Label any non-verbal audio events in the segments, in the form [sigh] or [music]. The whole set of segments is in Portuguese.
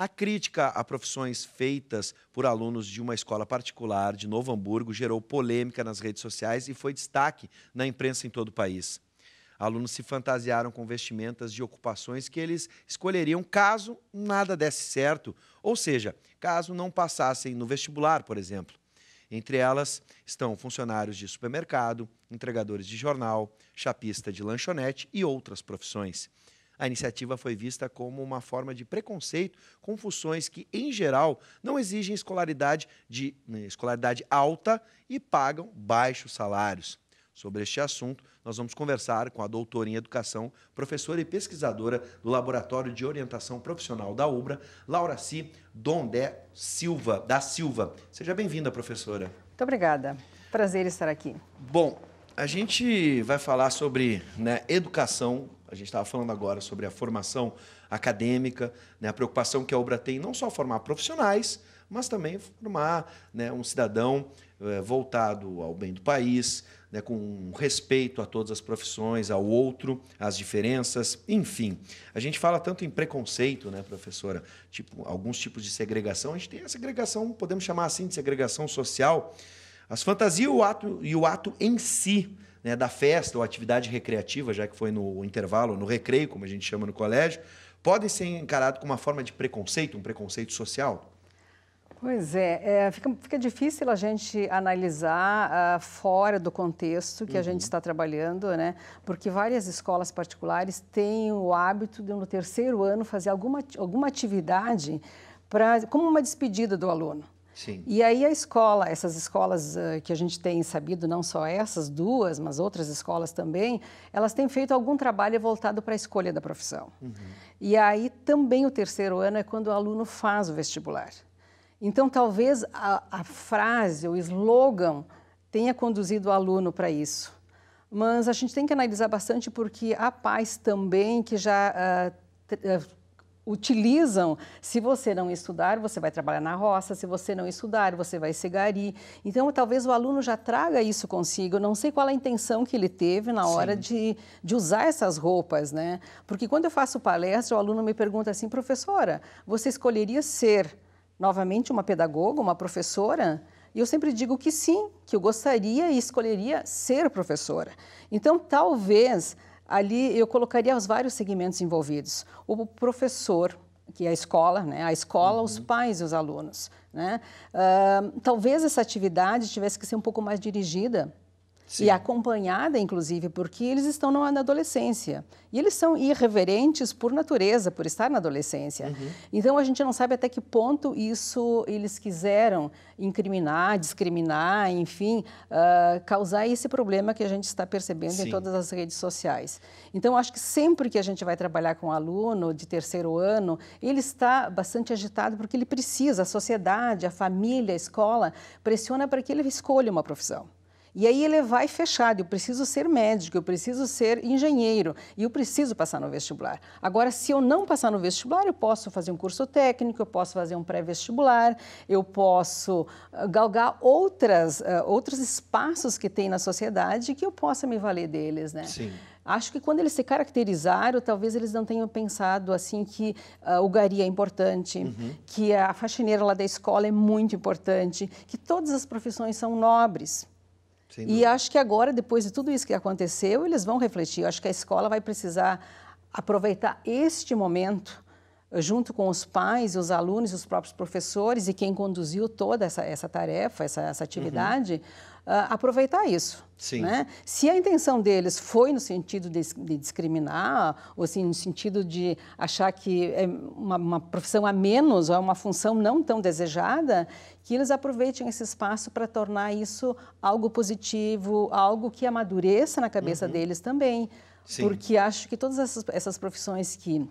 A crítica a profissões feitas por alunos de uma escola particular de Novo Hamburgo gerou polêmica nas redes sociais e foi destaque na imprensa em todo o país. Alunos se fantasiaram com vestimentas de ocupações que eles escolheriam caso nada desse certo, ou seja, caso não passassem no vestibular, por exemplo. Entre elas estão funcionários de supermercado, entregadores de jornal, chapista de lanchonete e outras profissões. A iniciativa foi vista como uma forma de preconceito com funções que, em geral, não exigem escolaridade, de, né, escolaridade alta e pagam baixos salários. Sobre este assunto, nós vamos conversar com a doutora em educação, professora e pesquisadora do Laboratório de Orientação Profissional da UBRA, Laura Si Dondé Silva, da Silva. Seja bem-vinda, professora. Muito obrigada. Prazer estar aqui. Bom, a gente vai falar sobre né, educação a gente estava falando agora sobre a formação acadêmica, né, a preocupação que a obra tem não só formar profissionais, mas também formar né, um cidadão é, voltado ao bem do país, né, com respeito a todas as profissões, ao outro, às diferenças, enfim. A gente fala tanto em preconceito, né, professora? Tipo, alguns tipos de segregação. A gente tem a segregação, podemos chamar assim de segregação social. As fantasias e o ato, e o ato em si né, da festa ou atividade recreativa, já que foi no intervalo, no recreio, como a gente chama no colégio, podem ser encarados como uma forma de preconceito, um preconceito social? Pois é, é fica, fica, difícil a gente analisar uh, fora do contexto que uhum. a gente uhum. está trabalhando, né? Porque várias escolas particulares têm o hábito de, no terceiro ano, fazer alguma, alguma atividade pra, como uma despedida do aluno. Sim. E aí a escola, essas escolas eh, que a gente tem sabido, não só essas duas, mas outras escolas também, elas têm feito algum trabalho voltado para a escolha da profissão. Uhum. E aí também o terceiro ano é quando o aluno faz o vestibular. Então talvez a, a frase, o slogan tenha conduzido o aluno para isso. Mas a gente tem que analisar bastante porque há pais também que já uh, utilizam. Se você não estudar, você vai trabalhar na roça, se você não estudar, você vai ser gari. Então, talvez o aluno já traga isso consigo. Eu não sei qual a intenção que ele teve na hora de, de usar essas roupas, né? Porque quando eu faço palestra, o aluno me pergunta assim, professora, você escolheria ser novamente uma pedagoga, uma professora? E eu sempre digo que sim, que eu gostaria e escolheria ser professora. Então, talvez ali eu colocaria os vários segmentos envolvidos. O professor, que é a escola, né? a escola, uhum. os pais e os alunos. Né? Uh, talvez essa atividade tivesse que ser um pouco mais dirigida Sim. e acompanhada, inclusive, porque eles estão na adolescência. E eles são irreverentes por natureza, por estar na adolescência. Uhum. Então, a gente não sabe até que ponto isso eles quiseram incriminar, discriminar, enfim, uh, causar esse problema que a gente está percebendo Sim. em todas as redes sociais. Então, acho que sempre que a gente vai trabalhar com um aluno de terceiro ano, ele está bastante agitado porque ele precisa, a sociedade, a família, a escola, pressiona para que ele escolha uma profissão. E aí ele vai fechado, eu preciso ser médico, eu preciso ser engenheiro e eu preciso passar no vestibular. Agora, se eu não passar no vestibular, eu posso fazer um curso técnico, eu posso fazer um pré-vestibular, eu posso ah, galgar outras, uh, outros espaços que tem na sociedade que eu possa me valer deles, né? Sim. Acho que quando eles se caracterizaram, talvez eles não tenham pensado assim que uh, o gari é importante, uhum. que a faxineira lá da escola é muito importante, que todas as profissões são nobres. E acho que agora, depois de tudo isso que aconteceu, eles vão refletir. Eu acho que a escola vai precisar aproveitar este momento eh, junto com os pais, os alunos, os próprios professores e quem conduziu toda essa, essa tarefa, essa, essa uhum. atividade, uhum ah, aproveitar isso. Sim. Né? Se a intenção deles foi no sentido de, de, discriminar, ou assim, no sentido de achar que é uma, uma profissão a menos, ou é uma função não tão desejada, que eles aproveitem esse espaço para tornar isso algo positivo, algo que amadureça na cabeça uhum. deles também. Sim. Porque acho que todas essas, essas profissões que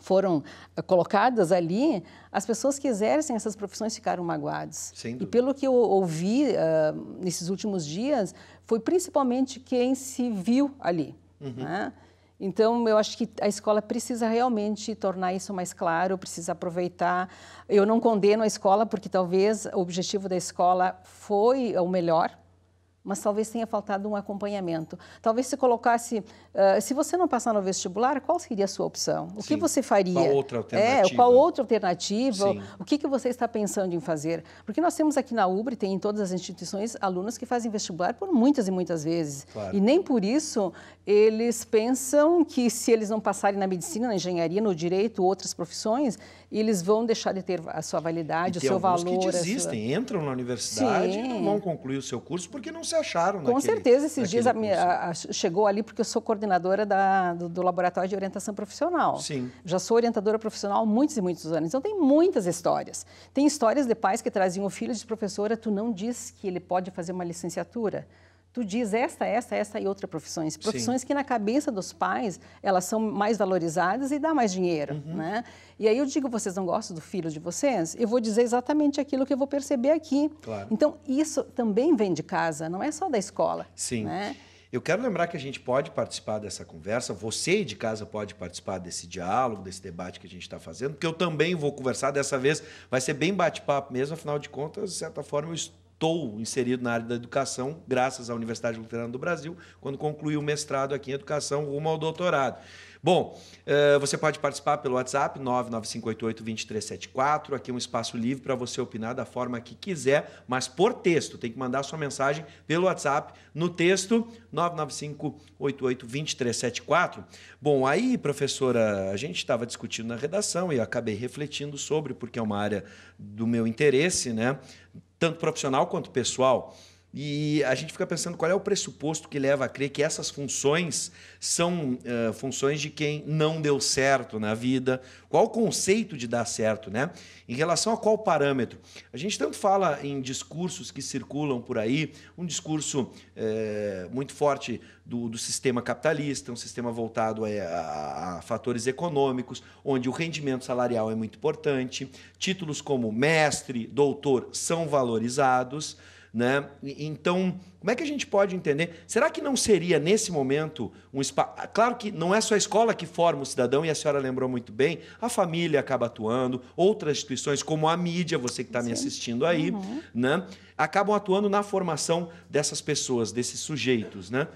foram eh, colocadas ali, as pessoas que exercem essas profissões ficaram magoadas. E pelo que eu ouvi uh, nesses últimos dias, foi principalmente quem se viu ali. Uhum. Né? Então, eu acho que a escola precisa realmente tornar isso mais claro, precisa aproveitar. Eu não condeno a escola, porque talvez o objetivo da escola foi o melhor, mas talvez tenha faltado um acompanhamento. Talvez se colocasse, uh, se você não passar no vestibular, qual seria a sua opção? O Sim. que você faria? Qual outra é, alternativa? É, qual outra alternativa? Sim. O que, que você está pensando em fazer? Porque nós temos aqui na UBRE, tem em todas as instituições, alunos que fazem vestibular por muitas e muitas vezes. Claro. E nem por isso eles pensam que se eles não passarem na medicina, na engenharia, no direito, outras profissões, e eles vão deixar de ter a sua validade, e o seu valor. que desistem, sua... entram na universidade Sim. e não vão concluir o seu curso porque não se acharam Com naquele, certeza, esses dias a, a, a, chegou ali porque eu sou coordenadora da, do, do, Laboratório de Orientação Profissional. Sim. Já sou orientadora profissional há muitos e muitos anos, então tem muitas histórias. Tem histórias de pais que traziam o filho de professora, tu não diz que ele pode fazer uma licenciatura tu diz esta, esta, esta e outra profissões. Profissões Sim. que na cabeça dos pais, elas são mais valorizadas e dá mais dinheiro, uhum. né? E aí eu digo, vocês não gostam do filho de vocês? Eu vou dizer exatamente aquilo que eu vou perceber aqui. Claro. Então, isso também vem de casa, não é só da escola. Sim. Né? Eu quero lembrar que a gente pode participar dessa conversa, você de casa pode participar desse diálogo, desse debate que a gente está fazendo, porque eu também vou conversar. Dessa vez vai ser bem bate-papo mesmo, afinal de contas, de certa forma, eu estou estou inserido na área da educação, graças à Universidade Luterana do Brasil, quando concluí o mestrado aqui em educação rumo ao doutorado. Bom, eh, você pode participar pelo WhatsApp 99588-2374. Aqui é um espaço livre para você opinar da forma que quiser, mas por texto. Tem que mandar sua mensagem pelo WhatsApp no texto 99588-2374. Bom, aí, professora, a gente estava discutindo na redação e acabei refletindo sobre, porque é uma área do meu interesse, né? tanto profissional quanto pessoal, e a gente fica pensando qual é o pressuposto que leva a crer que essas funções são uh, funções de quem não deu certo na vida. Qual o conceito de dar certo, né? Em relação a qual parâmetro? A gente tanto fala em discursos que circulam por aí, um discurso é, muito forte do, do, sistema capitalista, um sistema voltado a, a, a, fatores econômicos, onde o rendimento salarial é muito importante, títulos como mestre, doutor são valorizados. Né? Então, como é que a gente pode entender? Será que não seria, nesse momento, um espaço. Claro que não é só a escola que forma o cidadão, e a senhora lembrou muito bem, a família acaba atuando, outras instituições, como a mídia, você que está me assistindo aí, uhum. né? acabam atuando na formação dessas pessoas, desses sujeitos. Né?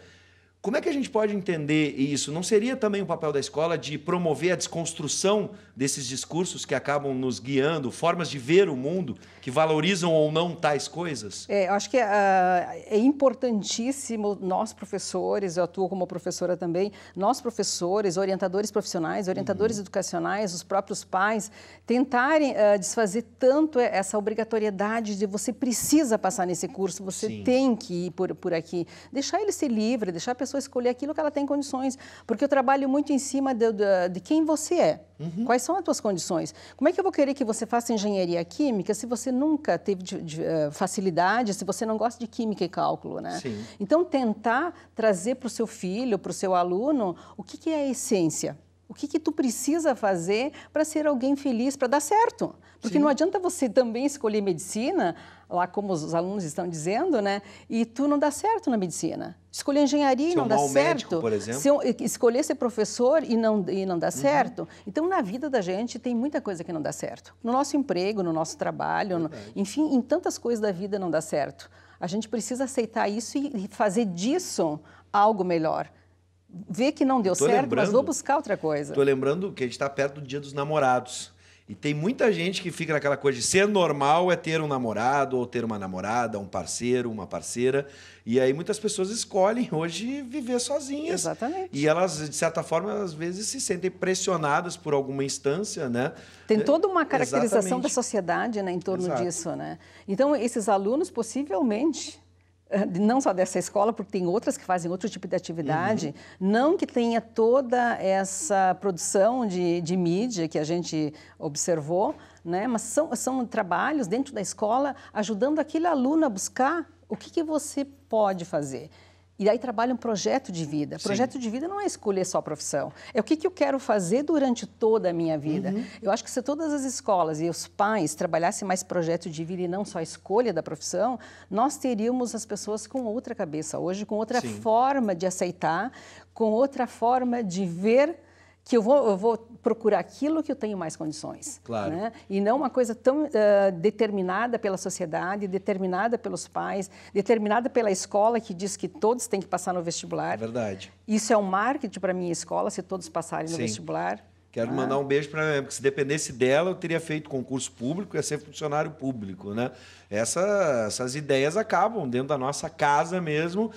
Como é que a gente pode entender isso? Não seria também o papel da escola de promover a desconstrução desses discursos que acabam nos guiando, formas de ver o mundo que valorizam ou não tais coisas? É, eu acho que uh, é importantíssimo nós professores, eu atuo como professora também, nós professores, orientadores profissionais, orientadores uhum. educacionais, os próprios pais, tentarem uh, desfazer tanto essa obrigatoriedade de você precisa passar nesse curso, você Sim. tem que ir por, por aqui. Deixar ele ser livre, deixar a pessoa pessoa escolher aquilo que ela tem condições. Porque eu trabalho muito em cima de, de, de quem você é. Uhum. Quais são as tuas condições? Como é que eu vou querer que você faça engenharia química se você nunca teve de, de, eh, facilidade, se você não gosta de química e cálculo, né? Sim. Então, tentar trazer para o seu filho, para o seu aluno, o que, que é a essência. O que, que tu precisa fazer para ser alguém feliz, para dar certo? Porque Sim. não adianta você também escolher medicina lá como os alunos estão dizendo, né? E tu não dá certo na medicina. Escolher engenharia e não dá certo. Médico, por exemplo. Se escolher ser professor e não, e não dá uhum. certo. Então, na vida da gente, tem muita coisa que não dá certo. No nosso emprego, no nosso trabalho, no, enfim, em tantas coisas da vida não dá certo. A gente precisa aceitar isso e fazer disso algo melhor ver que não deu certo, mas vou buscar outra coisa. Estou lembrando que a gente está perto do Dia dos Namorados. E tem muita gente que fica naquela coisa de ser normal é ter um namorado ou ter uma namorada, um parceiro, uma parceira. E aí muitas pessoas escolhem hoje viver sozinhas. Exatamente. E elas, de certa forma, às vezes se sentem pressionadas por alguma instância, né? Tem é, toda uma caracterização Exatamente. da sociedade né, em torno Exato. disso, né? Então, esses alunos possivelmente [laughs] não só dessa escola, porque tem outras que fazem outro tipo de atividade, uhum. não que tenha toda essa produção de, de mídia que a gente observou, né? mas são, são trabalhos dentro da escola ajudando aquele aluno a buscar o que, que você pode fazer. E aí trabalha um projeto de vida. Sim. Projeto de vida não é escolher só a profissão. É o que, que eu quero fazer durante toda a minha vida. Uhum. Eu acho que se todas as escolas e os pais trabalhassem mais projeto de vida e não só a escolha da profissão, nós teríamos as pessoas com outra cabeça hoje, com outra Sim. forma de aceitar, com outra forma de ver que eu vou, eu vou procurar aquilo que eu tenho mais condições. Claro. Né? E não uma coisa tão uh, determinada pela sociedade, determinada pelos pais, determinada pela escola que diz que todos têm que passar no vestibular. É verdade. Isso é um marketing para a minha escola, se todos passarem no Sim. vestibular. Quero ah. mandar um beijo para minha mãe, porque se dependesse dela, eu teria feito concurso público, ia ser funcionário público, né? Essa, essas ideias acabam dentro da nossa casa mesmo,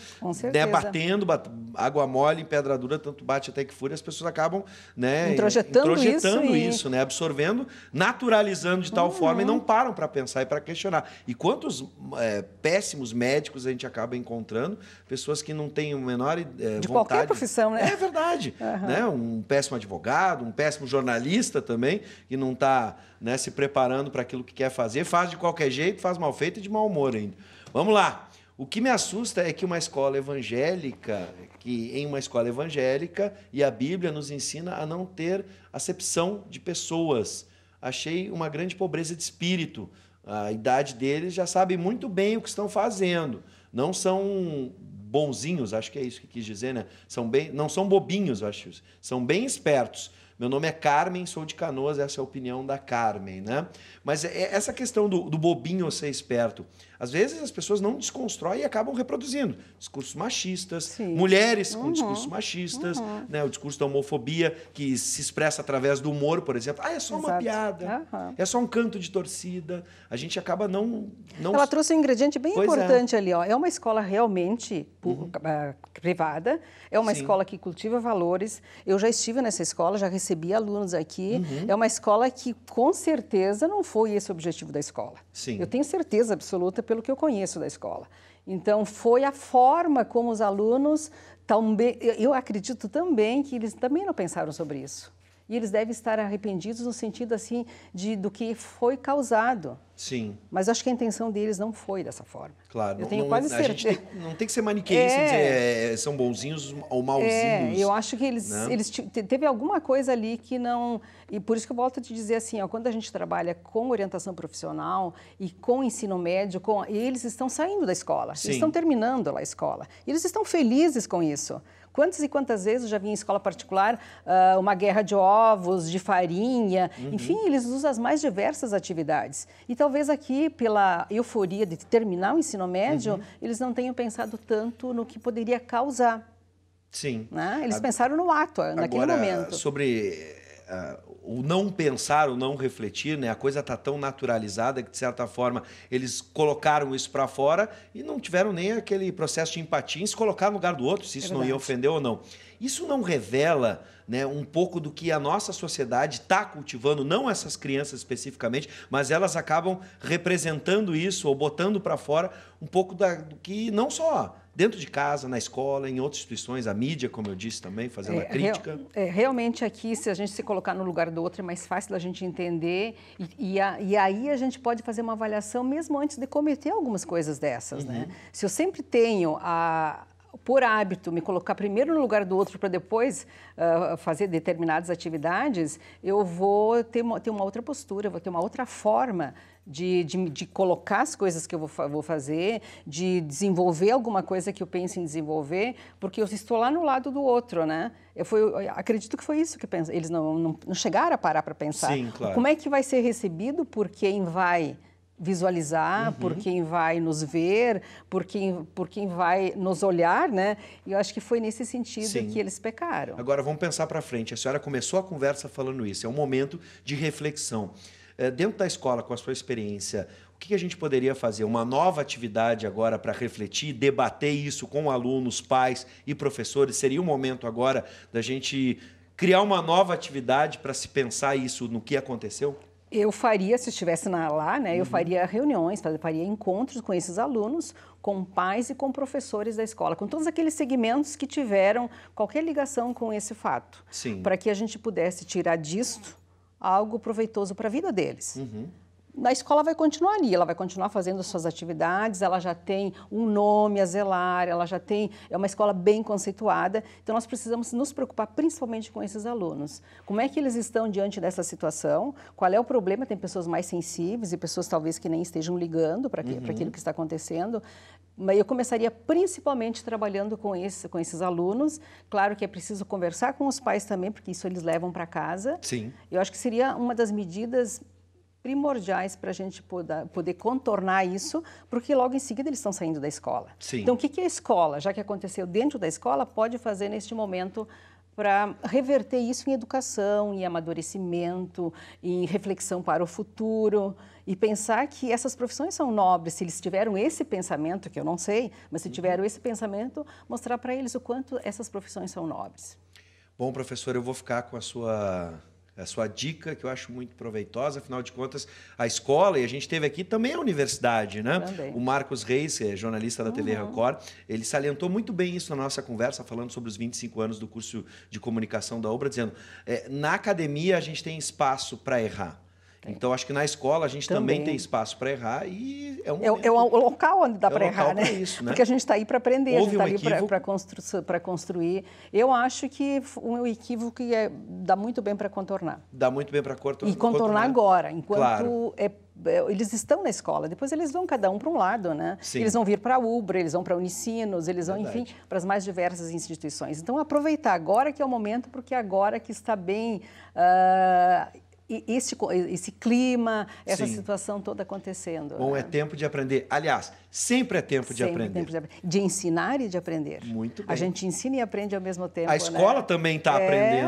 debatendo batendo, bat, água mole em pedra dura, tanto bate até que fura as pessoas acabam né, introjetando, introjetando isso, isso e... né, absorvendo, naturalizando de tal uhum. forma e não param para pensar e para questionar. E quantos é, péssimos médicos a gente acaba encontrando, pessoas que não têm o menor é, de vontade... De qualquer profissão, né? É verdade. Uhum. Né? Um péssimo advogado, um péssimo péssimo jornalista também, que não está né, se preparando para aquilo que quer fazer, faz de qualquer jeito, faz mal feito e de mau humor ainda. Vamos lá. O que me assusta é que uma escola evangélica, que em uma escola evangélica, e a Bíblia nos ensina a não ter acepção de pessoas. Achei uma grande pobreza de espírito. A idade deles já sabe muito bem o que estão fazendo. Não são bonzinhos, acho que é isso que quis dizer, né? São bem, não são bobinhos, acho. São bem espertos. Meu nome é Carmen, sou de Canoas, essa é a opinião da Carmen, né? Mas é, é, essa questão do, do bobinho ser esperto. Às vezes as pessoas não desconstroem e acabam reproduzindo discursos machistas, Sim. mulheres uhum. com discursos machistas, uhum. né? o discurso da homofobia que se expressa através do humor, por exemplo. Ah, é só Exato. uma piada, uhum. é só um canto de torcida. A gente acaba não. não... Ela trouxe um ingrediente bem pois é. importante é. ali. Ó. É uma escola realmente uhum. ah, privada, é uma Sim. escola que cultiva valores. Eu já estive nessa escola, já recebi alunos aqui. Uhum. É uma escola que, com certeza, não foi esse o objetivo da escola. Sim. Eu tenho certeza absoluta pelo que eu conheço da escola. Então, foi a forma como os alunos, também, eu acredito também que eles também não pensaram sobre isso e eles devem estar arrependidos no sentido assim de do que foi causado. Sim. Mas acho que a intenção deles não foi dessa forma. Claro. Eu tenho não, quase certeza. Tem, não tem que ser maniqueísta é, dizer assim, é, é, são bonzinhos ou mauzinhos. É, eu acho que eles, né? eles teve alguma coisa ali que não e por isso que eu volto a te dizer assim, ó, quando a gente trabalha com orientação profissional e com ensino médio, com eles estão saindo da escola, Sim. eles estão terminando lá a escola, eles estão felizes com isso. Quantas e quantas vezes eu já vi em escola particular uh, uma guerra de ovos, de farinha, uhum. enfim, eles usam as mais diversas atividades. E talvez aqui, pela euforia de terminar o ensino médio, uhum. eles não tenham pensado tanto no que poderia causar. Sim. Né? Eles pensaram no ato, ah, naquele momento. Sobre ah, o não pensar, o não refletir, né? A coisa está tão naturalizada que de certa forma eles colocaram isso para fora e não tiveram nem aquele processo de empatia em se colocar no lugar do outro, se isso é não ia ofender ou não. Isso não revela, né, um pouco do que a nossa sociedade está cultivando, não essas crianças especificamente, mas elas acabam representando isso ou botando para fora um pouco da, do que não só dentro de casa, na escola, em outras instituições, a mídia, como eu disse também, fazendo é, a crítica. Real, é, realmente aqui, se a gente se colocar no lugar do outro, é mais fácil da gente entender e, e, a, e aí a gente pode fazer uma avaliação mesmo antes de cometer algumas coisas dessas, né? uhum. né? Se eu sempre tenho a, por hábito, me colocar primeiro no lugar do outro para depois uh, fazer determinadas atividades, eu vou ter uma, ter uma outra postura, vou ter uma outra forma de, de, de, colocar as coisas que eu vou, vou, fazer, de desenvolver alguma coisa que eu pense em desenvolver, porque eu estou lá no lado do outro, né? Eu, foi, eu acredito que foi isso que eles não, não, não chegaram a parar para pensar. Sim, claro. Como é que vai ser recebido por quem vai visualizar, uhum. por quem vai nos ver, por quem, por quem vai nos olhar, né? E eu acho que foi nesse sentido Sim. que eles pecaram. Agora vamos pensar para frente. A senhora começou a conversa falando isso. É um momento de reflexão. Eh, dentro da escola, com a sua experiência, o que a gente poderia fazer? Uma nova atividade agora para refletir, debater isso com alunos, pais e professores? Seria o momento agora da gente criar uma nova atividade para se pensar isso no que aconteceu? Eu faria, se estivesse na, lá, né, eu uhum. faria reuniões, faria encontros com esses alunos, com pais e com professores da escola, com todos aqueles segmentos que tiveram qualquer ligação com esse fato. Para que a gente pudesse tirar disto algo proveitoso para a vida deles. Uhum a escola vai continuar ali, ela vai continuar fazendo suas atividades, ela já tem um nome a zelar, ela já tem, é uma escola bem conceituada, então nós precisamos nos preocupar principalmente com esses alunos. Como é que eles estão diante dessa situação? Qual é o problema? Tem pessoas mais sensíveis e pessoas talvez que nem estejam ligando para uhum. aquilo que está acontecendo. Mas eu começaria principalmente trabalhando com, esse, com esses alunos. Claro que é preciso conversar com os pais também, porque isso eles levam para casa. Sim. Eu acho que seria uma das medidas primordiais para a gente poder, poder contornar isso, porque logo em seguida eles estão saindo da escola. Sim. Então, o que, que a escola, já que aconteceu dentro da escola, pode fazer neste momento para reverter isso em educação, em amadurecimento, em reflexão para o futuro e pensar que essas profissões são nobres. Se eles tiveram esse pensamento, que eu não sei, mas se uhum. tiveram esse pensamento, mostrar para eles o quanto essas profissões são nobres. Bom, professor, eu vou ficar com a sua é a sua dica, que eu acho muito proveitosa. Afinal de contas, a escola, e a gente teve aqui também a universidade, né? Também. O Marcos Reis, que é jornalista da uhum. TV Record, ele salientou muito bem isso na nossa conversa, falando sobre os 25 anos do curso de comunicação da obra, dizendo: é, na academia a gente tem espaço para errar. É. Então, acho que na escola a gente também, também tem espaço para errar e é um. É, é, o local onde dá é para errar, né? isso, né? Porque a gente está aí para aprender, Houve a gente está um aí para constru construir. Eu acho que um equívoco que é, dá muito bem para contornar. Dá muito bem para contornar. E contornar, agora, enquanto claro. É, é eles estão na escola, depois eles vão cada um para um lado, né? Sim. Eles vão vir para a Ubra, eles vão para a Unicinos, eles vão, Verdade. enfim, para as mais diversas instituições. Então, aproveitar agora que é o momento, porque agora que está bem ah, esse, esse clima, essa Sim. situação toda acontecendo. Bom, né? é tempo de aprender. Aliás, sempre é tempo de sempre é aprender. Tempo de, de ensinar e de aprender. Muito bem. A gente ensina e aprende ao mesmo tempo. A escola né? também aprendendo, tá é, está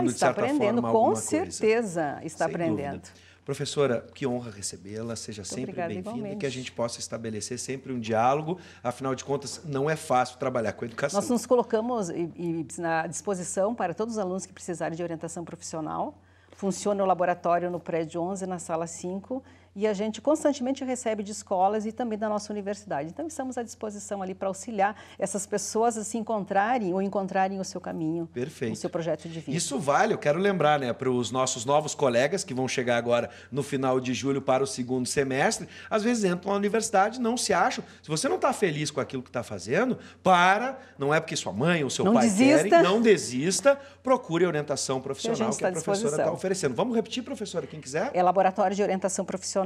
aprendendo, de certa aprendendo, forma. Com certeza coisa. está Sem aprendendo. Dúvida. Professora, que honra recebê-la, seja Muito sempre bem-vinda e que a gente possa estabelecer sempre um diálogo, afinal de contas, não é fácil trabalhar com educação. Nós nos colocamos à disposição para todos os alunos que precisarem de orientação profissional. Funciona o laboratório no prédio 11, na sala 5, e a gente constantemente recebe de escolas e também da nossa universidade. Então, estamos à disposição ali para auxiliar essas pessoas a se encontrarem ou encontrarem o seu caminho, Perfeito. o seu projeto de vida. Isso vale, eu quero lembrar, né, para os nossos novos colegas que vão chegar agora no final de julho para o segundo semestre, às vezes entram na universidade não se acham. Se você não está feliz com aquilo que está fazendo, para, não é porque sua mãe ou seu não pai desista. querem, não desista, procure a orientação profissional a, que a tá professora está oferecendo. Vamos repetir, professora, quem quiser? É laboratório de orientação profissional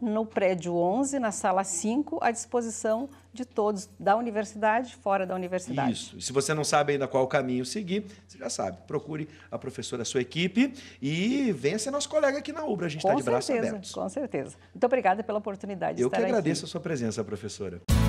no prédio 11, na sala 5, à disposição de todos, da universidade, fora da universidade. Isso. E se você não sabe ainda qual caminho seguir, você já sabe. Procure a professora, a sua equipe e venha ser nosso colega aqui na UBRA. A gente está de braços abertos. Com certeza. Muito obrigada pela oportunidade de Eu estar aqui. Eu que agradeço aqui. a sua presença, professora.